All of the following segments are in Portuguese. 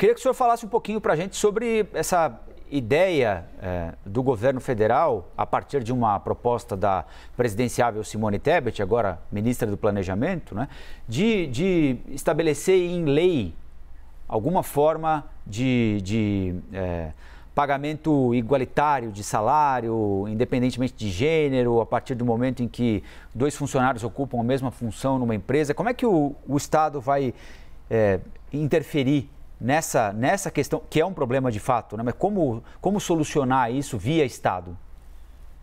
Queria que o senhor falasse um pouquinho para a gente sobre essa ideia é, do governo federal, a partir de uma proposta da presidenciável Simone Tebet, agora ministra do Planejamento, né, de, de estabelecer em lei alguma forma de, de é, pagamento igualitário de salário, independentemente de gênero, a partir do momento em que dois funcionários ocupam a mesma função numa empresa. Como é que o, o Estado vai é, interferir nessa, nessa questão, que é um problema de fato, né? mas como, como solucionar isso via Estado?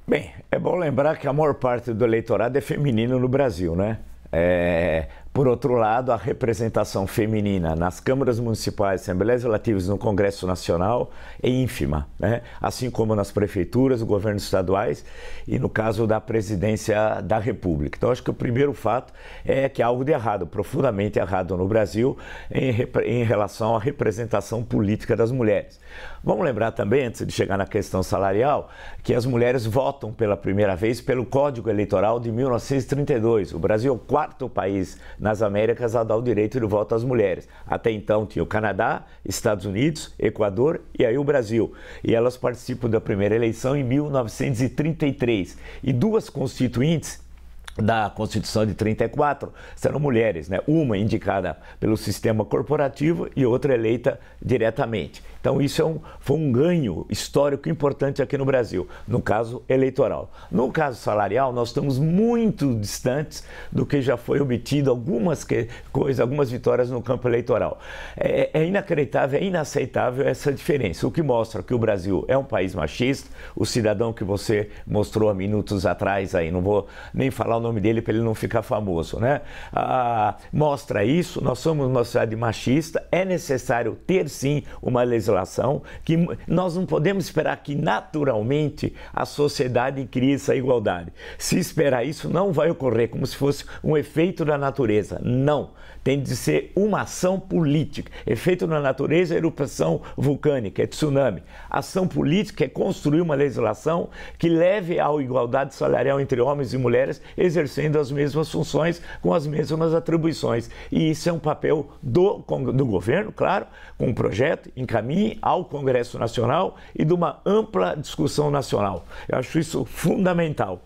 Bem, é bom lembrar que a maior parte do eleitorado é feminino no Brasil, né? É, por outro lado, a representação feminina nas câmaras municipais, assembleias relativas no Congresso Nacional é ínfima, né? assim como nas prefeituras, governos estaduais e no caso da presidência da República. Então, acho que o primeiro fato é que há algo de errado, profundamente errado no Brasil em, em relação à representação política das mulheres. Vamos lembrar também, antes de chegar na questão salarial, que as mulheres votam pela primeira vez pelo Código Eleitoral de 1932. O Brasil é o quarto país na nas Américas a dar o direito de voto às mulheres. Até então tinha o Canadá, Estados Unidos, Equador e aí o Brasil. E elas participam da primeira eleição em 1933. E duas constituintes da Constituição de 34 serão mulheres, né? uma indicada pelo sistema corporativo e outra eleita diretamente. Então isso é um, foi um ganho histórico importante aqui no Brasil, no caso eleitoral. No caso salarial, nós estamos muito distantes do que já foi obtido algumas que, coisas, algumas vitórias no campo eleitoral. É, é inacreditável, é inaceitável essa diferença, o que mostra que o Brasil é um país machista, o cidadão que você mostrou há minutos atrás aí, não vou nem falar o nome dele para ele não ficar famoso, né? Ah, mostra isso, nós somos uma sociedade machista, é necessário ter sim uma legislação que nós não podemos esperar que naturalmente a sociedade crie essa igualdade. Se esperar isso, não vai ocorrer como se fosse um efeito da natureza. Não. Tem de ser uma ação política. Efeito na natureza é erupção vulcânica, é tsunami. Ação política é construir uma legislação que leve à igualdade salarial entre homens e mulheres, exercendo as mesmas funções com as mesmas atribuições. E isso é um papel do, do governo, claro, com um projeto, encaminhe ao Congresso Nacional e de uma ampla discussão nacional. Eu acho isso fundamental.